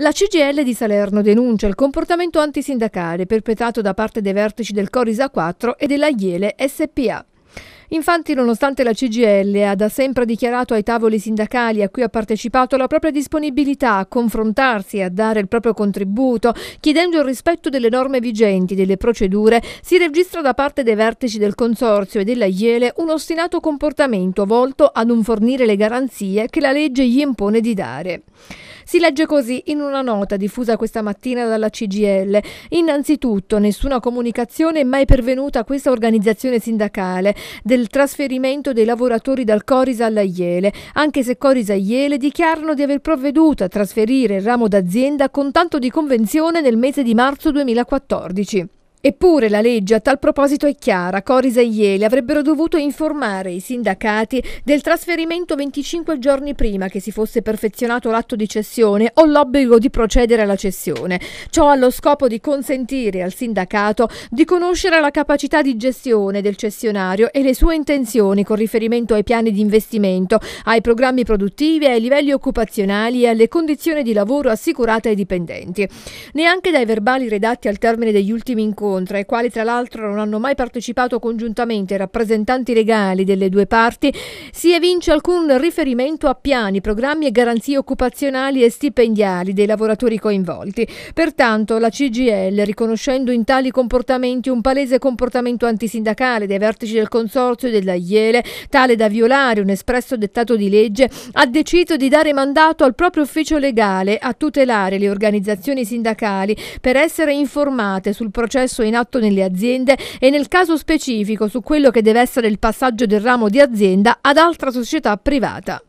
La CGL di Salerno denuncia il comportamento antisindacale perpetrato da parte dei vertici del Corisa 4 e della Iele SPA. Infatti, nonostante la CGL ha da sempre dichiarato ai tavoli sindacali a cui ha partecipato la propria disponibilità a confrontarsi e a dare il proprio contributo, chiedendo il rispetto delle norme vigenti, delle procedure, si registra da parte dei vertici del Consorzio e della Iele un ostinato comportamento volto a non fornire le garanzie che la legge gli impone di dare. Si legge così in una nota diffusa questa mattina dalla CGL. Innanzitutto nessuna comunicazione è mai pervenuta a questa organizzazione sindacale del trasferimento dei lavoratori dal Corisa alla Iele, anche se Corisa e Iele dichiarano di aver provveduto a trasferire il ramo d'azienda con tanto di convenzione nel mese di marzo 2014. Eppure la legge a tal proposito è chiara. Corisa e Ieli avrebbero dovuto informare i sindacati del trasferimento 25 giorni prima che si fosse perfezionato l'atto di cessione o l'obbligo di procedere alla cessione. Ciò allo scopo di consentire al sindacato di conoscere la capacità di gestione del cessionario e le sue intenzioni con riferimento ai piani di investimento, ai programmi produttivi, ai livelli occupazionali e alle condizioni di lavoro assicurate ai dipendenti. Neanche dai verbali redatti al termine degli ultimi incontri incontra, ai quali tra l'altro non hanno mai partecipato congiuntamente i rappresentanti legali delle due parti, si evince alcun riferimento a piani, programmi e garanzie occupazionali e stipendiali dei lavoratori coinvolti. Pertanto la CGL, riconoscendo in tali comportamenti un palese comportamento antisindacale dei vertici del Consorzio e della IELE, tale da violare un espresso dettato di legge, ha deciso di dare mandato al proprio ufficio legale a tutelare le organizzazioni sindacali per essere informate sul processo processo in atto nelle aziende e nel caso specifico su quello che deve essere il passaggio del ramo di azienda ad altra società privata.